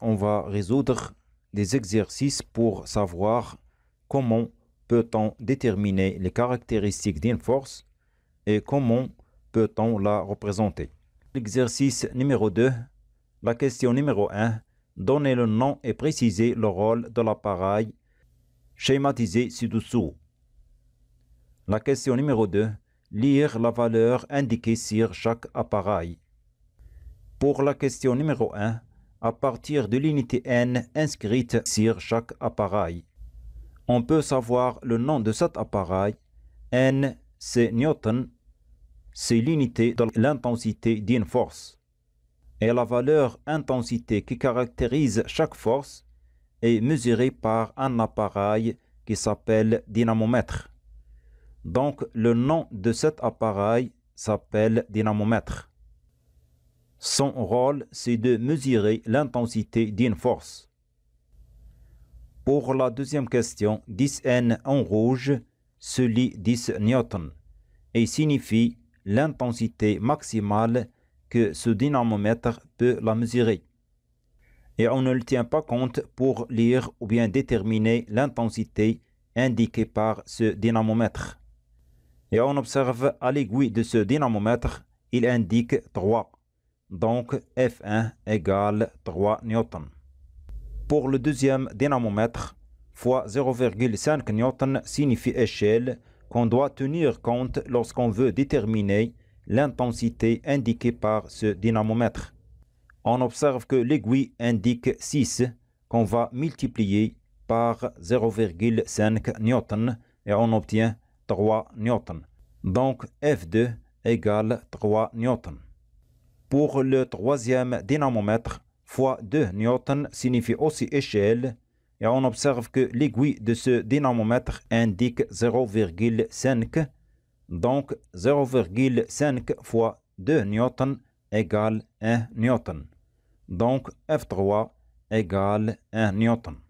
on va résoudre des exercices pour savoir comment peut-on déterminer les caractéristiques d'une force et comment peut-on la représenter. L'exercice numéro 2, la question numéro 1, donner le nom et préciser le rôle de l'appareil schématisé ci-dessous. La question numéro 2, lire la valeur indiquée sur chaque appareil. Pour la question numéro 1, à partir de l'unité N inscrite sur chaque appareil. On peut savoir le nom de cet appareil. N, c'est Newton, c'est l'unité de l'intensité d'une force. Et la valeur intensité qui caractérise chaque force est mesurée par un appareil qui s'appelle dynamomètre. Donc le nom de cet appareil s'appelle dynamomètre. Son rôle, c'est de mesurer l'intensité d'une force. Pour la deuxième question, 10N en rouge se lit 10 newtons et signifie l'intensité maximale que ce dynamomètre peut la mesurer. Et on ne le tient pas compte pour lire ou bien déterminer l'intensité indiquée par ce dynamomètre. Et on observe à l'aiguille de ce dynamomètre, il indique 3 donc F1 égale 3 N. Pour le deuxième dynamomètre, fois 0,5 newton signifie échelle qu'on doit tenir compte lorsqu'on veut déterminer l'intensité indiquée par ce dynamomètre. On observe que l'aiguille indique 6 qu'on va multiplier par 0,5 N et on obtient 3 N. Donc F2 égale 3 N. Pour le troisième dynamomètre, fois 2 newton signifie aussi échelle et on observe que l'aiguille de ce dynamomètre indique 0,5. Donc 0,5 fois 2 newton égale 1 newton. Donc F3 égale 1 newton.